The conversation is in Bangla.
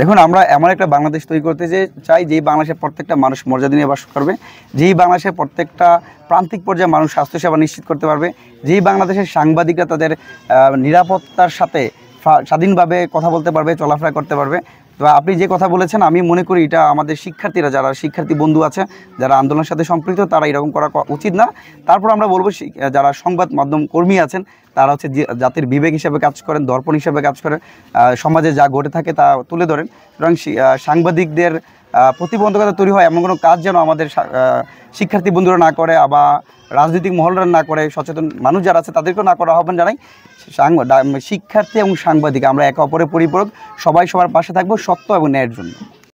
দেখুন আমরা এমন একটা বাংলাদেশ তৈরি করতে যে চাই যেই বাংলাদেশের প্রত্যেকটা মানুষ মর্যাদা নিয়ে বাস করবে যেই বাংলাদেশের প্রত্যেকটা প্রান্তিক পর্যায়ে মানুষ স্বাস্থ্যসেবা নিশ্চিত করতে পারবে যেই বাংলাদেশের সাংবাদিকরা তাদের নিরাপত্তার সাথে স্বাধীনভাবে কথা বলতে পারবে চলাফেরা করতে পারবে তো আপনি যে কথা বলেছেন আমি মনে করি এটা আমাদের শিক্ষার্থীরা যারা শিক্ষার্থী বন্ধু আছে যারা আন্দোলনের সাথে সম্পৃক্ত তারা এরকম করা উচিত না তারপর আমরা বলবো যারা সংবাদ মাধ্যম কর্মী আছেন তারা হচ্ছে জাতির বিবেক হিসাবে কাজ করেন দর্পণ হিসাবে কাজ করেন সমাজে যা ঘটে থাকে তা তুলে ধরেন সুতরাং সাংবাদিকদের প্রতিবন্ধকতা তৈরি হয় এমন কোনো কাজ যেন আমাদের শিক্ষার্থী বন্ধুরা না করে বা রাজনৈতিক মহলরা না করে সচেতন মানুষ যারা আছে তাদেরকেও না করা আহ্বান জানাই শিক্ষার্থী এবং সাংবাদিক আমরা একে অপরের পরিপূরক সবাই সবার পাশে থাকবো সত্য এবং ন্যায়ের জন্য